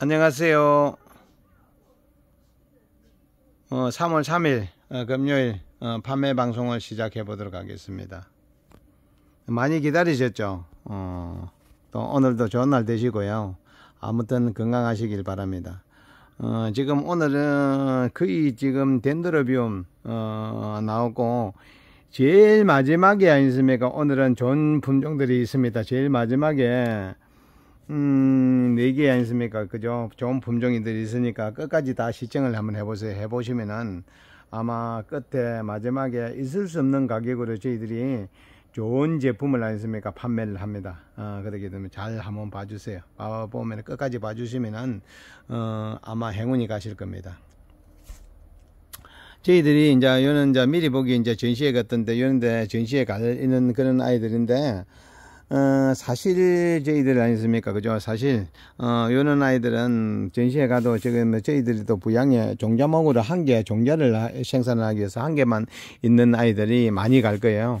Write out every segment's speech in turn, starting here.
안녕하세요. 어, 3월 3일 어, 금요일 어, 판매 방송을 시작해 보도록 하겠습니다. 많이 기다리셨죠? 어, 또 오늘도 좋은 날 되시고요. 아무튼 건강하시길 바랍니다. 어, 지금 오늘은 거의 지금 덴드로비움 어, 나오고 제일 마지막에 아니습니까? 오늘은 좋은 품종들이 있습니다. 제일 마지막에 음, 4개 아니습니까? 그죠? 좋은 품종이들이 있으니까 끝까지 다 시청을 한번 해보세요. 해보시면은 아마 끝에 마지막에 있을 수 없는 가격으로 저희들이 좋은 제품을 아니습니까? 판매를 합니다. 어, 그렇기 때문에 잘 한번 봐주세요. 봐보면 끝까지 봐주시면은, 어, 아마 행운이 가실 겁니다. 저희들이 이제 요는 이제 미리 보기 이제 전시회 같은데 요런데 전시회 가 있는 그런 아이들인데 어, 사실 저희들 아니습니까 그죠 사실 어 요런 아이들은 전시회 가도 지금 뭐 저희들이 또 부양에 종자목으로 한 개 종자를 생산하기 위해서 한 개만 있는 아이들이 많이 갈 거예요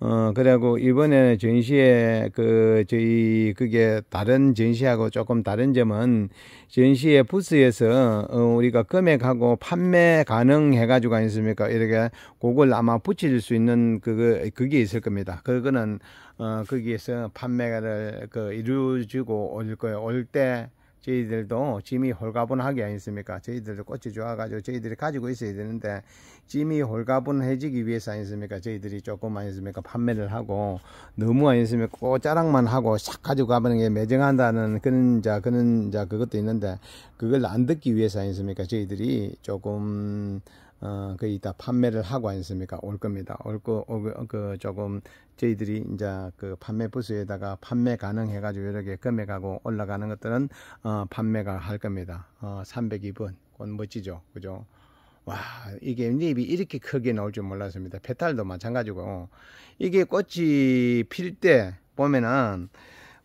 어, 그래갖고 이번에 전시에그 저희 그게 다른 전시하고 조금 다른 점은 전시회 부스에서 어, 우리가 금액하고 판매 가능해가지고 아니습니까? 이렇게 그걸 아마 붙일 수 있는 그 그게 있을 겁니다. 그거는 어, 거기에서 판매를 가그 이루어지고 올 거예요. 올때 저희들도 짐이 홀가분하게 아니습니까? 저희들도 꽃이 좋아가지고 저희들이 가지고 있어야 되는데 짐이 홀가분해지기 위해서 아니습니까? 저희들이 조금 아니습니까? 판매를 하고 너무 아니습니까? 꽃자락만 하고 싹 가지고 가는 게 매정한다는 그런 자 그런 자 그것도 있는데 그걸 안 듣기 위해서 아니습니까? 저희들이 조금 어, 그 이따 판매를 하고 있습니까올 겁니다. 올 거, 올, 그 조금 저희들이 이제 그 판매 부스에다가 판매 가능해가지고 이렇게 금액하고 올라가는 것들은 어, 판매가 할 겁니다. 어, 3 0 2분그 멋지죠. 그죠? 와, 이게 잎이 이렇게 크게 나올 줄 몰랐습니다. 페탈도 마찬가지고. 이게 꽃이 필 때 보면은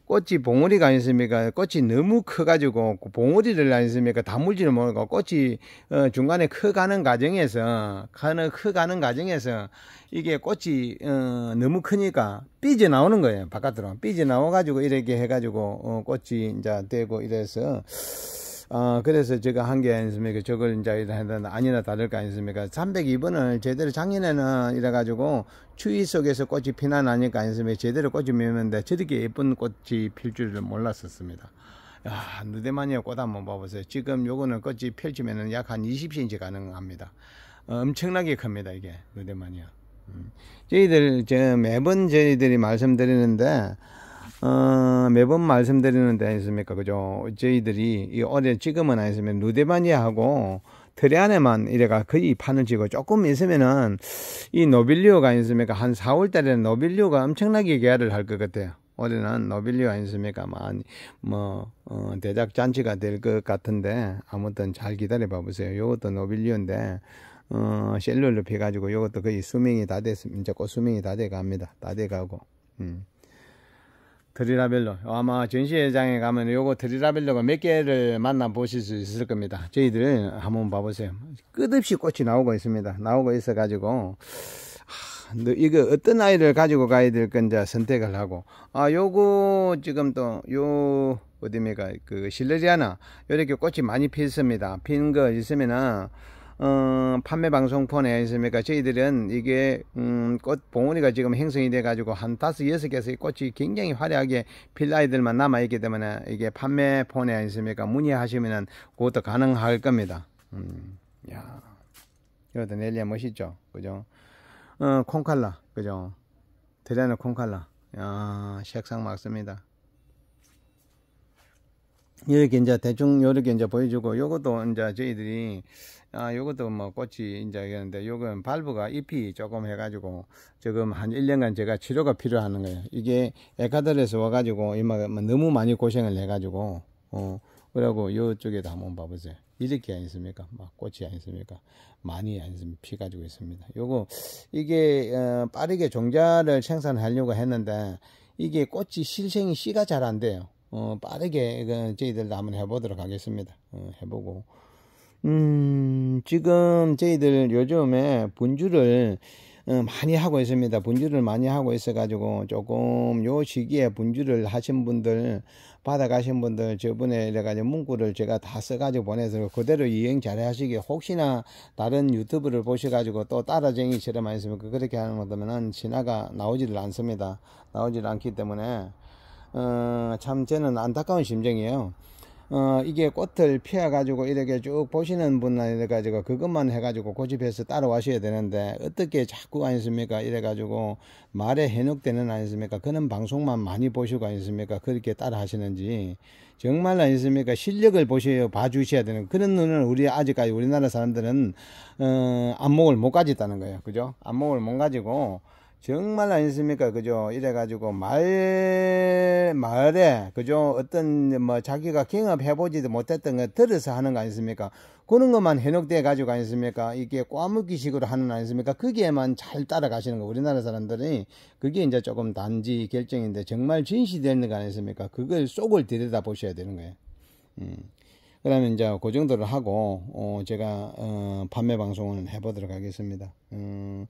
꽃이 봉우리가 아니습니까? 꽃이 너무 커가지고 그 봉우리를 아니습니까? 단물질을 모르고 꽃이 어, 중간에 커가는 과정에서 가는 커가는 과정에서 이게 꽃이 어, 너무 크니까 삐져 나오는 거예요 바깥으로 삐져 나와가지고 이렇게 해가지고 어, 꽃이 이제 되고 이래서 어, 그래서 제가 한 게 아니습니까? 저걸 이제 아니나 다를까 아니습니까? 302번을 제대로 작년에는 이래가지고 추위 속에서 꽃이 피나 나니까 아니습니까? 제대로 꽃이 피는데 저렇게 예쁜 꽃이 필 줄을 몰랐었습니다. 야, 누대만이야 꽃 한번 봐보세요. 지금 요거는 꽃이 펼치면은 약 한 20cm 가능합니다. 어, 엄청나게 큽니다, 이게. 누대만이야. 음. 저희들, 저 매번 저희들이 말씀드리는데, 어, 매번 말씀드리는 데 있습니까? 그죠? 저희들이 이 어제 지금은 아니지만 누대바이아하고트에안에만 이래가 거의 판을 치고 조금 있으면은 이 노빌리오가 있습니까한 4월 달에 노빌리오가 엄청나게 계약을 할것 같아요. 올해는 노빌리오 아니습니까? 많뭐 어, 대작 잔치가 될 것 같은데 아무튼 잘 기다려 봐 보세요. 요것도 노빌리오인데 어, 셀룰로 펴 가지고 요것도 거의 수명이 다 됐습니다. 이제 꽃 수명이 다 돼 갑니다. 다 돼 가고. 음. 드리라벨로 아마 전시회장에 가면 요거 드리라벨로가 몇 개를 만나 보실 수 있을 겁니다 저희들 한번 봐보세요 끝없이 꽃이 나오고 있습니다 나오고 있어 가지고 아, 이거 어떤 아이를 가지고 가야 될 건지 선택을 하고 아 요거 지금 또 요 어디입니까 그 실레리아나 요렇게 꽃이 많이 피었습니다 핀거 있으면은 어, 판매 방송폰 에있습니까 저희들은 이게 음, 꽃 봉우리가 지금 행성이 돼 가지고 한 다섯 여섯 개의 꽃이 굉장히 화려하게 필라이들만 남아 있기 때문에 이게 판매 폰에 있습니까 문의하시면은 그것도 가능할 겁니다. 음, 야, 이것도 넬리아 멋있죠, 그죠? 어, 콩칼라, 그죠? 드레나 콩칼라, 야, 색상 막습니다. 이렇게 이제 대충 이렇게 이제 보여주고 요것도 이제 저희들이 아, 요것도 뭐 꽃이 이제 이는데 요건 발브가 잎이 조금 해가지고 지금 한 1년간 제가 치료가 필요한 거예요. 이게 에카들에서 와가지고 이마 뭐 너무 많이 고생을 해가지고 어 그러고 요쪽에도 한번 봐보세요. 이렇게 아니습니까? 막 꽃이 아니습니까? 많이 아니습니피 가지고 있습니다. 요거 이게 어, 빠르게 종자를 생산하려고 했는데 이게 꽃이 실생이 씨가 잘 안 돼요. 어, 빠르게 그 저희들도 한번 해보도록 하겠습니다. 어, 해보고. 음, 지금 저희들 요즘에 분주를 어, 많이 하고 있습니다. 분주를 많이 하고 있어가지고 조금 요 시기에 분주를 하신 분들 받아가신 분들 저번에 이래가지고 문구를 제가 다 써가지고 보내서 그대로 이행 잘 하시기 혹시나 다른 유튜브를 보셔가지고 또 따라쟁이처럼 하시면 그렇게 하는 거다면은 진화가 나오지를 않습니다. 나오지를 않기 때문에 어, 참 저는 안타까운 심정이에요. 어 이게 꽃을 피워 가지고 이렇게 쭉 보시는 분은 이래 가지고 그것만 해 가지고 고집해서 따라와셔야 되는데 어떻게 자꾸 아니습니까 이래 가지고 말에 현혹되는 아니습니까 그런 방송만 많이 보시고 아니습니까 그렇게 따라 하시는지 정말 아니습니까 실력을 보셔야 봐주셔야 되는 그런 눈을 우리 아직까지 우리나라 사람들은 어 안목을 못 가졌다는 거예요 그죠 안목을 못 가지고 정말 아니십니까 그죠? 이래가지고 말, 말에, 그죠? 어떤, 뭐, 자기가 경험해보지도 못했던 거 들어서 하는 거아니십니까 그런 것만 현혹돼가지고 아니십니까 이게 꽈무기 식으로 하는 거아니십니까그게만잘 따라가시는 거. 우리나라 사람들이 그게 이제 조금 단지 결정인데 정말 진실되는 거아니십니까 그걸 속을 들여다 보셔야 되는 거예요. 음. 그 다음에 이제 그 정도를 하고, 어, 제가, 어, 판매 방송을 해보도록 하겠습니다. 음.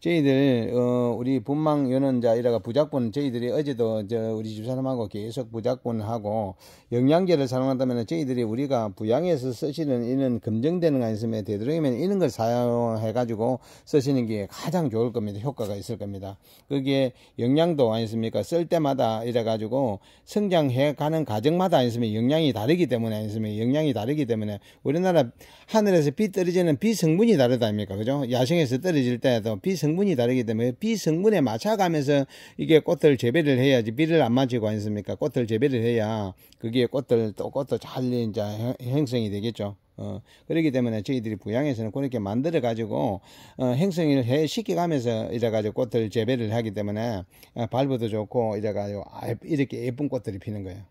저희들 어 우리 분망 연원자 이라가 부작본 저희들이 어제도 저 우리 집사람하고 계속 부작본하고 영양제를 사용한다면 저희들이 우리가 부양해서 쓰시는 이런 검증되는 거 있으면 되도록이면 이런 걸 사용해 가지고 쓰시는 게 가장 좋을 겁니다 효과가 있을 겁니다 그게 영양도 아니습니까 쓸 때마다 이래 가지고 성장해 가는 과정마다 아니으면 영양이 다르기 때문에 아니으면 영양이 다르기 때문에 우리나라 하늘에서 빛 떨어지는 비성분이 다르다 아닙니까 그죠 야생에서 떨어질 때도 비성 성분이 다르기 때문에 B 성분에 맞춰가면서 이게 꽃들 재배를 해야지 비를 안 맞추고 않습니까? 꽃들 재배를 해야 그게 꽃들 또 꽃도 잘 이제 행성이 되겠죠. 어, 그렇기 때문에 저희들이 부양에서는 그렇게 만들어 가지고 어, 행성을 해 시켜가면서 이래 가지고 꽃들 재배를 하기 때문에 어, 발부도 좋고 이래 가지고 아, 이렇게 예쁜 꽃들이 피는 거예요.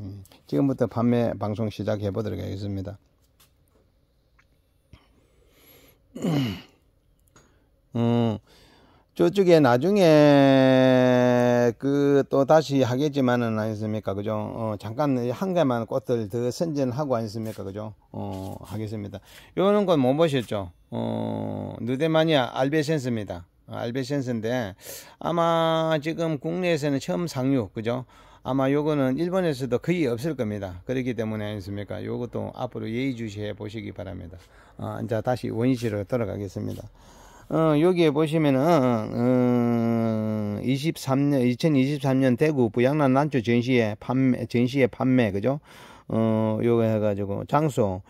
음, 지금부터 판매 방송 시작해 보도록 하겠습니다. 음, 저쪽에 나중에 그 또 다시 하겠지만은 아니습니까 그죠? 어, 잠깐 한 개만 꽃들더 선전하고 아니습니까 그죠? 어, 하겠습니다. 요런 건못 뭐 보셨죠? 어, 누데마니아 알베센스입니다. 어, 알베센스인데 아마 지금 국내에서는 처음 상륙, 그죠? 아마 요거는 일본에서도 거의 없을 겁니다. 그렇기 때문에 아니습니까? 요것도 앞으로 예의주시해 보시기 바랍니다. 아, 어, 이제 다시 원시로 돌아가겠습니다. 어, 여기에 보시면은 어, 23년 어, 2023년 대구 부양란 난초 전시에 판매 전시에 판매 그죠? 어, 요거 해가지고 장소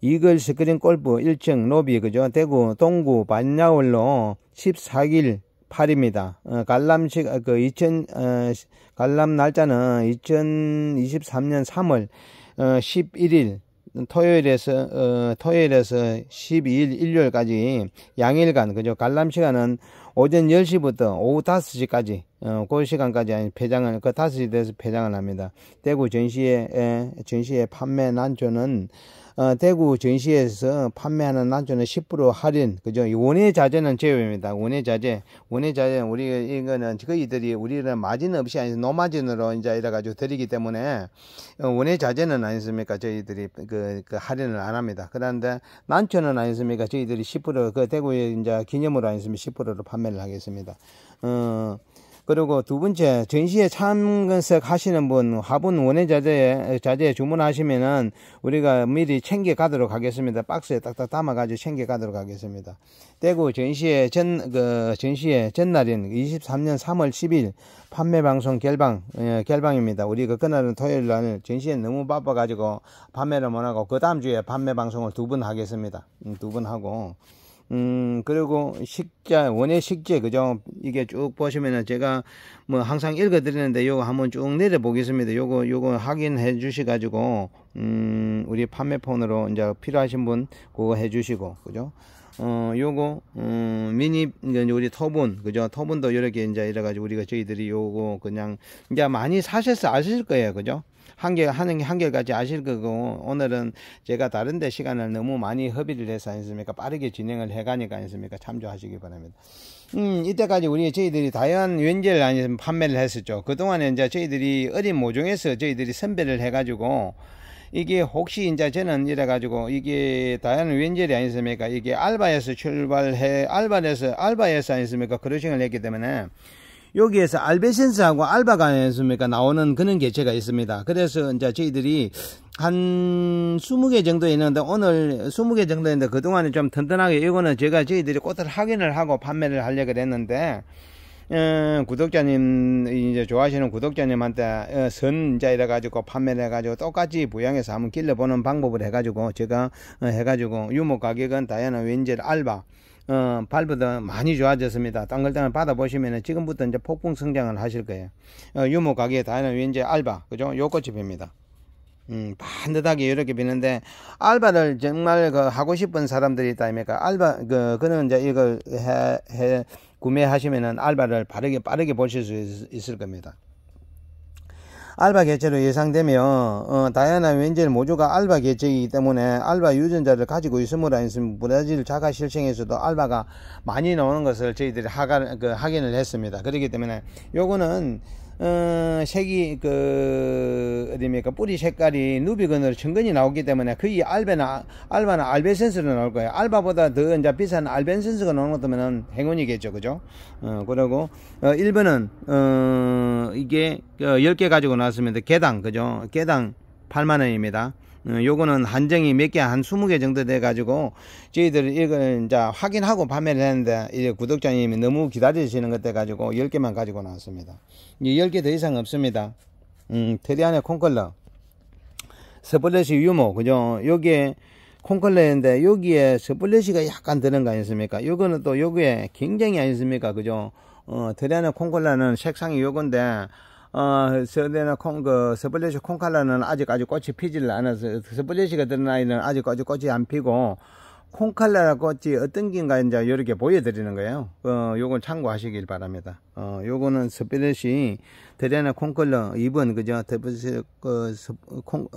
이글 스크린 골프 1층 로비 그죠? 대구 동구 반야월로 14일 8입니다. 어, 관람식 어, 그 2000, 어, 관람 날짜는 2023년 3월 어, 11일 토요일에서 어, 토요일에서 12일 일요일까지 양일간 그죠? 관람 시간은 오전 10시부터 오후 5시까지 어, 그 시간까지 아니 폐장을 그 다섯 시 돼서 폐장을 합니다. 대구 전시회 에, 전시회 판매 난조는 어, 대구 전시에서 판매하는 난조는 10% 할인, 그죠? 원예 자재는 제외입니다. 원예 자재. 원예 자재, 는 우리, 이거는, 저이들이 우리는 마진 없이 아니, 노마진으로 이제 이래가지고 드리기 때문에, 어, 원예 자재는 아니습니까? 저희들이 그, 그 할인을 안 합니다. 그런데 난초는 아니습니까? 저희들이 10%, 그 대구에 이제 기념으로 아니습니까? 10%로 판매를 하겠습니다. 어, 그리고 두 번째 전시에 참석하시는 분 화분 원예자재 에 자재 주문하시면은 우리가 미리 챙겨 가도록 하겠습니다. 박스에 딱딱 담아 가지고 챙겨 가도록 하겠습니다. 대구 전시회 전그 전시회 전날인 23년 3월 10일 판매 방송 결방 예, 결방입니다. 우리가 그 그날은 토요일 날 전시회 너무 바빠 가지고 판매를 못 하고 그 다음 주에 판매 방송을 두 번 하겠습니다. 음, 두번 하고 음, 그리고 식자, 원의 식재, 그죠? 이게 쭉 보시면은 제가 뭐 항상 읽어드리는데 요거 한번 쭉 내려보겠습니다. 요거, 요거 확인해 주시가지고, 음, 우리 판매폰으로 이제 필요하신 분 그거 해 주시고, 그죠? 어, 요거, 음, 미니, 우리 터본, 그죠? 터본도 이렇게 이제 이래가지고 우리가 저희들이 요거 그냥, 이제 많이 사셔서 아실 거예요, 그죠? 한개 하는 게 한결같이 아실 거고 오늘은 제가 다른데 시간을 너무 많이 허비를 해서 했습니까 빠르게 진행을 해가니까 했습니까 참조하시기 바랍니다. 음 이때까지 우리 저희들이 다양한 원재를 아니 판매를 했었죠. 그 동안에 이제 저희들이 어린 모종에서 저희들이 선별을 해가지고 이게 혹시 이제 저는 이래 가지고 이게 다양한 웬젤이 아니습니까 이게 알바에서 출발해 알바에서 알바에서 아니습니까 그러싱을 했기 때문에 여기에서 알베센스하고 알바가였습니까 나오는 그런 개체가 있습니다. 그래서 이제 저희들이 한 20개 정도 있는데 오늘 20개 정도 있는데 그동안에 좀 튼튼하게 이거는 제가 저희들이 꽃을 확인을 하고 판매를 하려고 했는데 음, 어, 구독자님 이제 좋아하시는 구독자님한테 어, 선자 이래 가지고 판매를 해가지고 똑같이 부양해서 한번 길러보는 방법을 해가지고 제가 어, 해가지고 유목 가격은 다양한 왠젤 알바 어, 발부도 많이 좋아졌습니다. 땅글땅을 받아보시면 지금부터 이제 폭풍 성장을 하실 거예요. 어, 유모 가게에 다니는 왠지 알바, 그죠? 요 꽃이 핍니다. 음, 반듯하게 이렇게 비는데 알바를 정말 그 하고 싶은 사람들이 있다 아닙니까? 알바 그 그는 이제 이걸 해, 해 구매하시면은 알바를 바르게 빠르게 보실 수 있, 있을 겁니다. 알바 개체로 예상되며 어, 다양한 웬젤 모조가 알바 개체이기 때문에 알바 유전자를 가지고 있음으로 인해서 브라질 자가 실생에서도 알바가 많이 나오는 것을 저희들이 하가, 그, 확인을 했습니다. 그렇기 때문에 요거는 어, 색이 그 어디입니까 뿌리 색깔이 누비건으로 천근이 나오기 때문에 그 이 알베나 알바나 알베센스로 나올 거예요. 알바보다 더 이제 비싼 알벤센스가 나오는 것면은 행운이겠죠, 그죠? 어, 그러고 어, 1번은 어, 이게 어, 그 10개 가지고 나왔습니다. 개당 그죠? 개당 8만 원입니다. 어, 요거는 한정이 몇 개 한 20개 정도 돼 가지고 저희들 이걸 이제 확인하고 판매를 했는데 이제 구독자님이 너무 기다리시는 것돼 가지고 10개만 가지고 나왔습니다. 이제 10개 더 이상 없습니다. 음, 테리안의 콩컬러 스블레시 유모 그죠? 여기에 콩컬러인데 여기에 스블레시가 약간 드는 거 아니습니까? 겠 요거는 또 여기에 굉장히 아니습니까? 겠 그죠? 어, 테리안의 콩컬러는 색상이 요건데 어, 서대나 콩, 그, 스플래시 콩칼라는 아직 아직 꽃이 피질 않아서, 스플래시가 드는 아이는 아직까지 아직 꽃이 안 피고, 콩칼라라고 어찌 어떤 긴가 이제 이렇게 보여드리는 거예요. 어, 요건 참고하시길 바랍니다. 어, 요거는 스피릿시 드레나 콩컬러 2번, 그죠?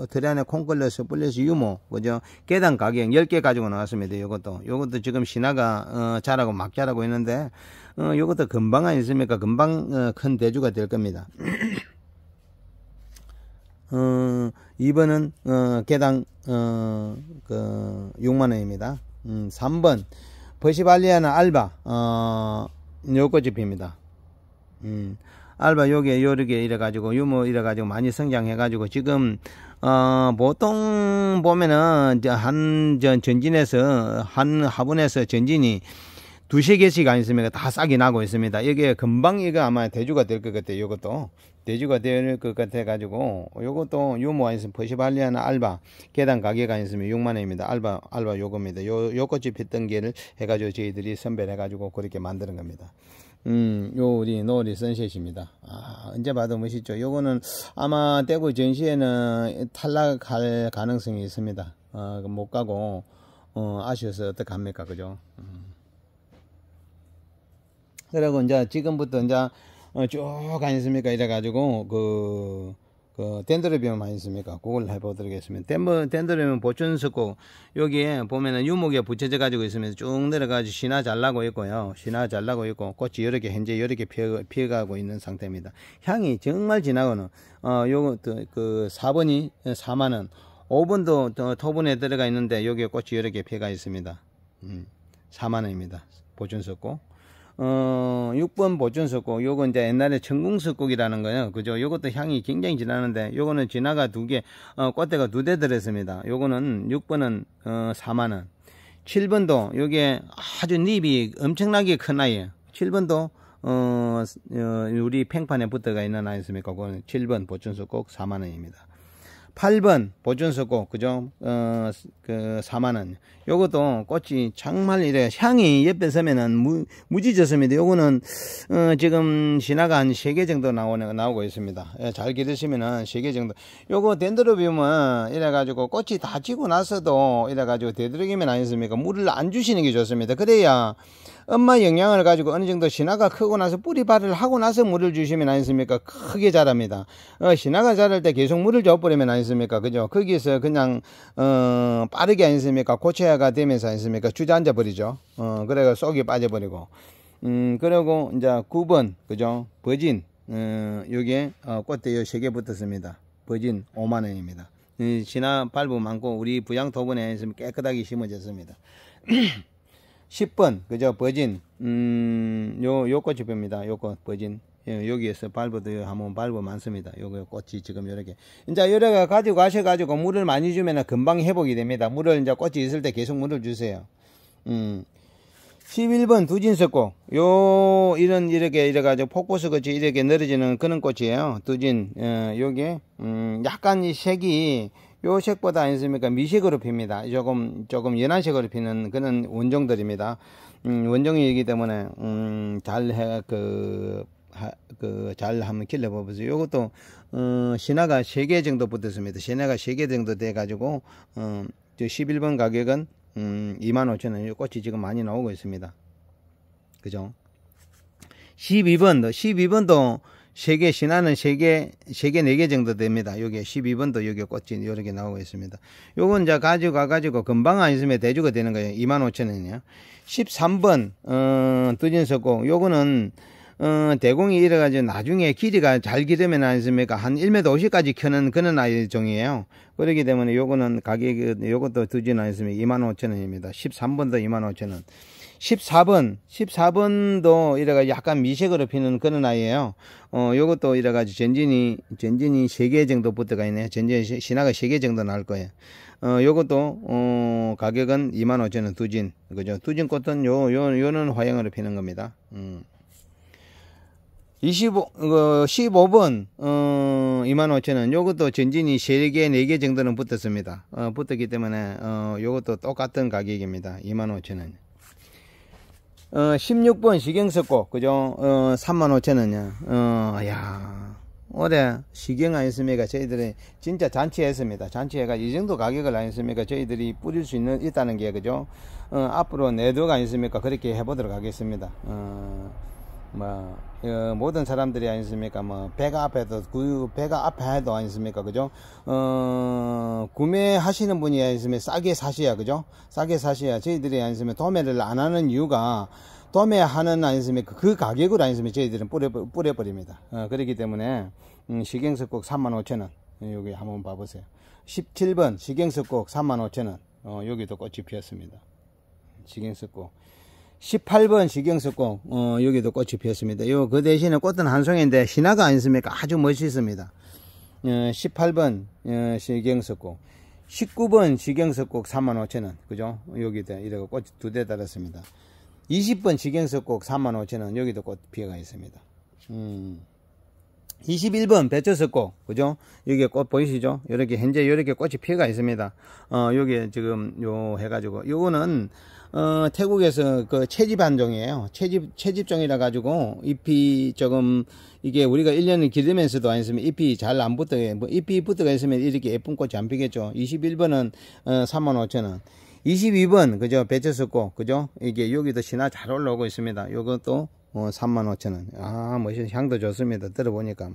드레나 어, 콩, 콩컬러 스플릿 레 유모, 그죠? 개당 가격 10개 가지고 나왔습니다. 요것도. 요것도 지금 신화가, 어, 자라고 막 자라고 있는데, 어, 요것도 금방 아있습니까 금방, 어, 큰 대주가 될 겁니다. 어, 2번은 어, 개당 어, 그 6만 원입니다. 음, 3번 버시발리아는 알바 어, 요꽃집입니다. 음, 알바 요게 요렇게 이래 가지고 유모 이래 가지고 많이 성장해 가지고 지금 어, 보통 보면은 한전 전진에서 한 화분에서 전진이 두세 개씩 안 있으면 다 싹이 나고 있습니다. 이게 금방 이거 아마 대주가 될 것 같아요. 이것도 대주가 될 것 같아가지고 이것도 유모 안 있으면 퍼시발리아나 알바 계단 가게가 있으면 6만 원입니다. 알바 알바 요겁니다. 요, 요 꽃이 폈던 개를 해가지고 저희들이 선별해가지고 그렇게 만드는 겁니다. 음, 요 우리 노을이 선셋입니다. 아, 언제 봐도 멋있죠. 요거는 아마 대구 전시회는 탈락할 가능성이 있습니다. 어, 못 가고 어, 아쉬워서 어떡합니까, 그죠? 음. 그리고 이제 지금부터 이제 어, 쭉안 있습니까? 이래가지고, 그, 그, 덴드로비움 아니습니까? 그걸 해보도록 하겠습니다. 덴버, 덴드로비움 보존 섞고, 여기에 보면은 유목에 붙여져가지고 있으면서 쭉 내려가지고 신화 잘 나고 있고요. 신화 잘 나고 있고, 꽃이 여러 개, 현재 여러 개 피어, 피어가고 있는 상태입니다. 향이 정말 진하고는, 어, 요거, 그, 4번이 4만원, 5번도 더 토분에 들어가 있는데, 여기에 꽃이 여러 개 피어가 있습니다. 음, 4만원입니다. 보존 섞고. 어, 6번 보존석곡, 요거 이제 옛날에 천궁석곡이라는 거예요. 그죠? 요것도 향이 굉장히 진하는데, 요거는 진화가 두 개, 어, 꽃대가 두 대 들었습니다. 요거는 6번은, 어, 4만원. 7번도, 요게 아주 잎이 엄청나게 큰 아이예요. 7번도, 어, 어, 우리 팽판에 붙어가 있는 아이 였습니까 그거는 7번 보존석곡 4만원입니다. 8번 보존석고 그죠? 어, 그 4만원. 요것도 꽃이 정말 이래 향이 예쁜 서면은 무, 무지 좋습니다. 요거는 어, 지금 신화가 한 3개 정도 나오는 나오고 있습니다. 예, 잘 기르시면은 3개 정도. 요거 덴드로비움은 이래 가지고 꽃이 다 지고 나서도 이래 가지고 되도록이면 아니습니까? 물을 안 주시는 게 좋습니다. 그래야 엄마 영양을 가지고 어느 정도 신화가 크고 나서 뿌리발을 하고 나서 물을 주시면 아니습니까? 크게 자랍니다. 어, 신화가 자랄 때 계속 물을 줘버리면 아니습니까? 그죠? 거기서 그냥, 어, 빠르게 아니습니까? 고체화가 되면서 아니습니까? 주저앉아 버리죠. 어, 그래가 속이 빠져버리고. 음, 그리고 이제 9번, 그죠? 버진, 어, 여기 어, 꽃대요 3개 붙었습니다. 버진 5만원입니다. 지나 발부 많고 우리 부양 토분에 좀 깨끗하게 심어졌습니다. 10번 그죠 버진 음요 요 꽃이 핍니다 요 꽃 버진 예, 여기에서 발버도 한번 발버 많습니다. 요거 꽃이 지금 요렇게. 이제 요래가 가지고 가셔가지고 물을 많이 주면 금방 회복이 됩니다. 물을 이제 꽃이 있을 때 계속 물을 주세요. 음. 11번 두진석꽃. 요, 이런, 이렇게, 이래가지고 폭포수같이 이렇게 늘어지는 그런 꽃이에요. 두진, 어, 요게, 음, 약간 이 색이 요색보다 아니습니까? 미식으로 핍니다. 조금, 조금 연한 색으로 피는 그런 원종들입니다. 음, 원종이기 때문에, 음, 잘 해, 그, 하, 그, 한번 길러보세요. 요것도, 어, 신화가 3개 정도 붙었습니다. 신화가 3개 정도 돼가지고, 어, 저 11번 가격은, 음, 25,000원. 이 꽃이 지금 많이 나오고 있습니다. 그죠? 12번도, 12번도, 세계 신화는 세계세계네 개 정도 됩니다. 요게 12번도 요게 꽃이 요렇게 나오고 있습니다. 요건 이제 가져가 가지고 금방 안 있으면 대주가 되는 거예요. 25,000원이요. 13번 어 두진석공 요거는 어, 대공이 이래가지고 나중에 길이가 잘 기르면 아니습니까? 한 1m 50까지 켜는 그런 아이 종이에요. 그렇기 때문에 요거는 가격, 이 요것도 두진 않습니다. 25,000원입니다. 13번도 25,000원. 14번, 14번도 이래가 약간 미색으로 피는 그런 아이예요. 어, 요것도 이래가지고 전진이, 전진이 3개 정도 붙어가 있네요. 전진이 신화가 3개 정도 나올 거예요. 어, 요것도, 어, 가격은 25,000원 두진. 그죠? 두진 꽃은 요, 요, 요는 화형으로 피는 겁니다. 음. 25, 그 어, 15번, 어, 25,000원. 요것도 전진이 3개, 4개 정도는 붙었습니다. 어, 붙었기 때문에, 어, 요것도 똑같은 가격입니다. 25,000원. 어, 16번 시경 썼고, 그죠? 어, 35,000원이야. 어, 야 올해 시경 안니습니까 저희들이 진짜 잔치했습니다. 잔치해가이 정도 가격을 안니습니까 저희들이 뿌릴 수 있는, 있다는 게, 그죠? 어, 앞으로 내도가 아니습니까? 그렇게 해보도록 하겠습니다. 어. 뭐 어, 모든 사람들이 아니십니까? 뭐 배가 앞에도 그 배가 앞에 도 아니십니까? 그죠? 어, 구매하시는 분이 아니시면 싸게 사셔야 그죠? 싸게 사셔야 저희들이 아니시면 도매를 안 하는 이유가 도매하는 아니시면그 가격으로 아니시면 저희들은 뿌려 뿌려버립니다. 어, 그렇기 때문에 음, 식경석곡 35,000원 어, 여기 한번 봐보세요. 17번 시경석곡 35,000원 어, 여기도 꽃이 피었습니다. 시경석곡 18번 시경석꽃 어, 여기도 꽃이 피었습니다. 요 그 대신에 꽃은 한 송인데 신화가 아니습니까? 아주 멋있습니다. 어, 18번 어, 식경석꽃 19번 시경석곡4 5 0 0 0원 그죠? 여기도 이래가 꽃이 두 대 달았습니다. 20번 시경석곡4 5 0 0 0원 여기도 꽃 피어가 있습니다. 음. 21번 배추석꽃 그죠? 여기 꽃 보이시죠? 이렇게 현재 이렇게 꽃이 피어가 있습니다. 어, 여기 지금 요 해가지고 요거는 어, 태국에서 그 채집 한정이에요 채집 채집종이라 가지고 잎이 조금 이게 우리가 1년을 기르면서도 안 했으면 잎이 잘 안 붙어. 뭐 잎이 붙어가 있으면 이렇게 예쁜 꽃이 안 피겠죠. 21번은 어, 35,000원. 22번 그죠 배쳤었고 그죠 이게 여기도 신화 잘 올라오고 있습니다 요것도 어, 35,000원 아 멋있는 향도 좋습니다 들어보니까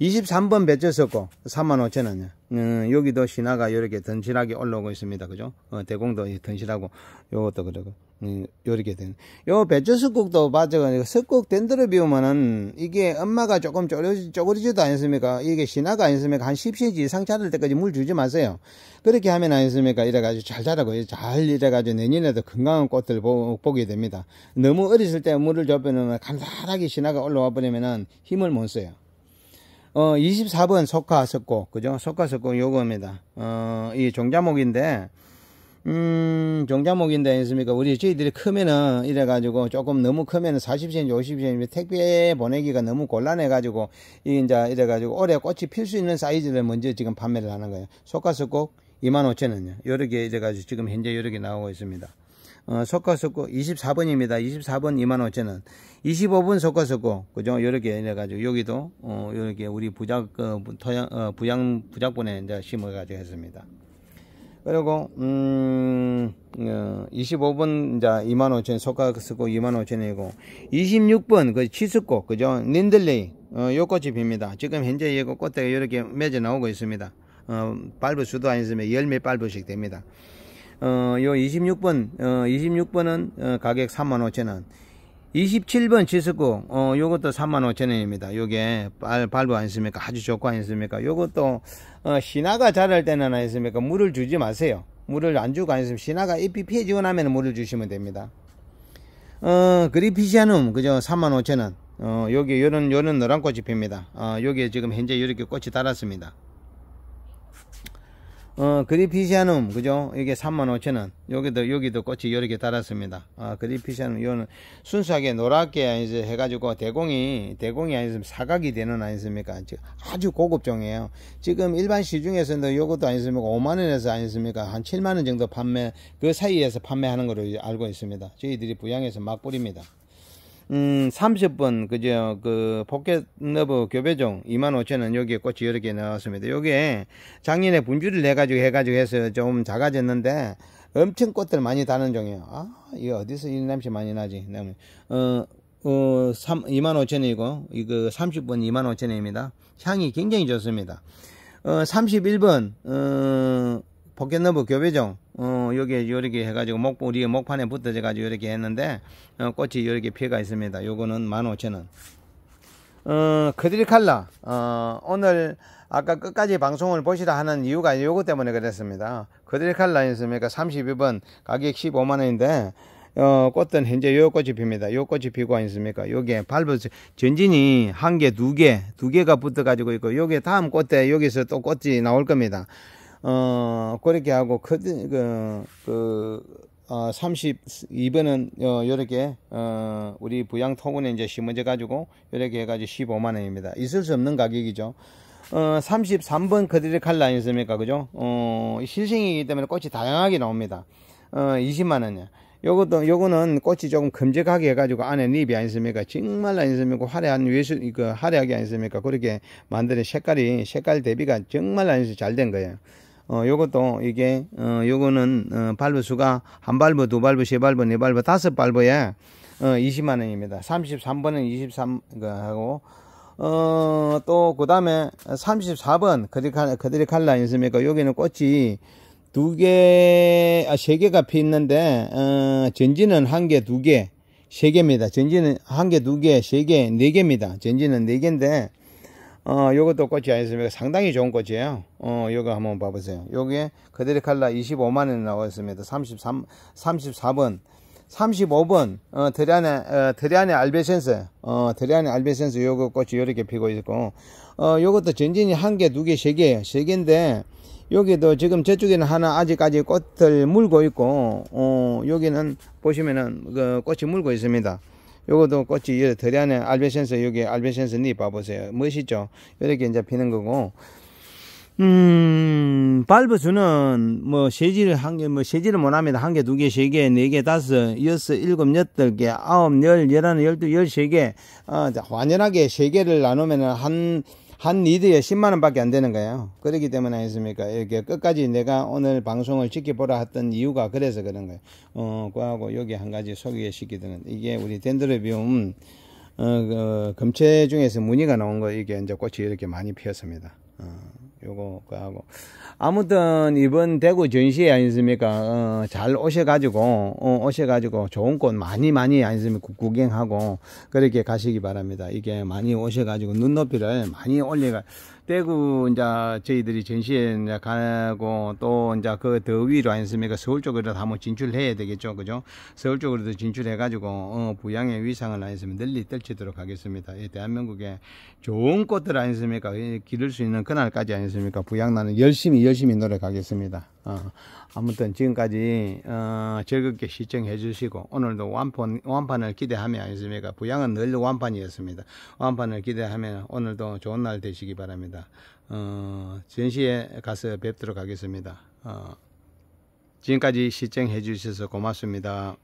23번 배혔었고4 5 0 0 0원이요 음, 여기도 신화가 이렇게 던실하게 올라오고 있습니다 그죠 어, 대공도 던실하고 요것도 그러고 음, 요렇게 된요 배추석곡도봐아가지고석곡 덴드를 비우면은 이게 엄마가 조금 쪼그리지 쪼그러지도 않습니까 이게 신화가 아니습니까 한 10cm 이상 자랄 때까지 물 주지 마세요 그렇게 하면 아니습니까 이래가지고 잘 자라고 잘 이래가지고 내년에도 건강한 꽃들 보, 보게 됩니다 너무 어렸을 때 물을 줘버리면 간단하게 신화가 올라와 버리면은 힘을 못 써요 어, 24번 석화 석고 그죠? 석화 석곡 요겁니다. 어, 이 종자목인데, 음, 종자목인데, 있습니까 우리 저희들이 크면은, 이래가지고, 조금 너무 크면은 40cm, 50cm 택배 보내기가 너무 곤란해가지고, 이, 이제, 이래가지고, 올해 꽃이 필 수 있는 사이즈를 먼저 지금 판매를 하는 거예요. 석화 석고 25,000원이요. 여러 개 이래가지고, 지금 현재 여러 개 나오고 있습니다. 어, 섞어서고 24번입니다. 24번 2만원짜리는 25번 속어서고 그죠? 요렇게 해가지고 여기도 어, 요렇게 우리 부작 어, 토양 어, 부양 부작분에 이제 심어가지고 했습니다. 그리고 음 어, 25번 이제 25,000원 석가스고 25,000원이고 26번 그치수고 그죠? 닌들레이 어, 요 꽃이 핍니다. 지금 현재 이거 꽃대가 이렇게 맺어 나오고 있습니다. 어, 발부 수도 아니으면 열매 발부씩 됩니다. 어, 요 26번, 어, 26번은 어, 가격 35,000원. 27번 지스코, 어, 요것도 35,000원입니다. 요게 발, 발부 아있습니까 아주 좋고 아니습니까? 요것도, 어, 신화가 자랄 때는 아있습니까 물을 주지 마세요. 물을 안 주고 아있으면 신화가 잎이 피해지고 나면 물을 주시면 됩니다. 어, 그리피시아눔, 그죠? 35,000원. 어, 여기 요런, 요런 노란 꽃이 핍니다. 어, 여기에 지금 현재 이렇게 꽃이 달았습니다. 어, 그리피시아눔, 그죠? 이게 35,000원. 여기도, 여기도 꽃이 여러 개 달았습니다. 아, 그리피시아눔, 이거는 순수하게 노랗게 이제 해가지고 대공이, 대공이 아니면 사각이 되는 아니습니까? 아주 고급종이에요. 지금 일반 시중에서는 이것도 아니습니까? 5만원에서 아니습니까? 한 7만원 정도 판매, 그 사이에서 판매하는 걸로 알고 있습니다. 저희들이 부양해서 막 뿌립니다. 음, 30번, 그죠, 그, 포켓너브 교배종 25,000원 여기에 꽃이 여러 개 나왔습니다. 요게 작년에 분주를 해가지고 해가지고 해서 좀 작아졌는데, 엄청 꽃들 많이 다는 종이에요. 아, 이거 어디서 이 냄새 많이 나지? 어, 어, 3, 25,000원이고, 이거 30번 25,000원입니다. 향이 굉장히 좋습니다. 어, 31번, 어, 포켓너브 교배종 어, 여기에 요렇게 해가지고 목 우리 목판에 붙어져가지고 요렇게 했는데 어, 꽃이 요렇게 피해가 있습니다. 요거는 15,000원. 어, 크드리칼라 어, 오늘 아까 끝까지 방송을 보시라 하는 이유가 요거 때문에 그랬습니다. 크드리칼라 있습니까? 32번 가격 15만원인데 어, 꽃은 현재 요 꽃이 핍니다. 요 꽃이 피고 있습니까? 요게 밟아 전진이 한 개, 두 개, 두 개가 붙어 가지고 있고 요게 다음 꽃때 여기서 또 꽃이 나올 겁니다. 어, 그렇게 하고, 그, 그, 그, 어, 32번은, 어, 요렇게, 어, 우리 부양 토군에 이제 심어져가지고, 요렇게 해가지고 15만원입니다. 있을 수 없는 가격이죠. 어, 33번 그들의 칼라 아니습니까? 그죠? 어, 실생이기 때문에 꽃이 다양하게 나옵니다. 어, 20만원이야. 요것도, 요거는 꽃이 조금 금직하게 해가지고 안에 잎이 아니습니까? 정말 아니습니까? 화려한 외수, 그, 화려하게 아니습니까? 그렇게 만드는 색깔이, 색깔 대비가 정말 아니서 잘 된 거예요. 어, 요것도 이게, 어, 요거는, 어, 발부 수가 한 발부, 두 발부, 세 발부, 네 발부, 다섯 발부에, 어, 20만 원입니다. 33번은 23, 그, 하고, 어, 또, 그 다음에 34번, 그드리칼라, 그리칼라 있습니까? 여기는 꽃이 두 개, 아, 세 개가 피 있는데, 어, 전지는 한 개, 두 개, 세 개입니다. 전지는 한 개, 두 개, 세 개, 네 개입니다. 전지는 네 개인데, 어, 요것도 꽃이 아니었습니까? 상당히 좋은 꽃이에요. 어, 요거 한번 봐보세요. 요게 그대리 칼라 25만원에 나왔습니다. 33, 34번. 35번, 어, 드리안의, 어, 드리안의 알베센스, 어, 드리안의 알베센스 요거 꽃이 요렇게 피고 있고, 어, 요것도 전진이 한 개, 두 개, 세개세 개인데, 여기도 지금 저쪽에는 하나 아직까지 꽃을 물고 있고, 어, 여기는 보시면은 그 꽃이 물고 있습니다. 요것도 꽃이 여기 덜이 안에 알베센서 여기 알베센서니 봐보세요. 멋있죠? 이렇게 이제 피는 거고. 음, 발브수는 뭐세지를한 개, 뭐세지를 못합니다. 한 개, 두 개, 세 개, 네 개, 다섯, 여섯, 일곱, 여덟 개, 아홉, 열, 열한 열두, 열세 개. 어, 완연하게 세 개를 나누면은 한한 리드에 10만원 밖에 안 되는 거예요. 그렇기 때문에 아니습니까? 이렇게 끝까지 내가 오늘 방송을 지켜보라 했던 이유가 그래서 그런 거예요. 어, 그하고 여기 한 가지 소개시키는 이게 우리 덴드로비움, 어, 그 검체 중에서 무늬가 나온 거, 이게 이제 꽃이 이렇게 많이 피었습니다. 어, 요거, 그하고. 아무튼 이번 대구 전시회 아니습니까? 어, 잘 오셔가지고 어, 오셔가지고 좋은 꽃 많이 많이 아니습니까? 구경하고 그렇게 가시기 바랍니다. 이게 많이 오셔가지고 눈높이를 많이 올려가 대구 이제 저희들이 전시회 이제 가고 또 이제 그 더위로 아니습니까 서울 쪽으로도 한번 진출해야 되겠죠, 그죠? 서울 쪽으로도 진출해가지고 어, 부양의 위상을 아니면 널리 떨치도록 하겠습니다. 이 예, 대한민국에 좋은 꽃들 아니습니까? 예, 기를 수 있는 그날까지 아니습니까? 부양 나는 열심히 열심히 노력하겠습니다. 어, 아무튼 지금까지 어, 즐겁게 시청해 주시고 오늘도 완판, 완판을 기대하며 있습니까 부양은 늘 완판이었습니다 완판을 기대하며 오늘도 좋은 날 되시기 바랍니다 어, 전시에 가서 뵙도록 하겠습니다 어, 지금까지 시청해 주셔서 고맙습니다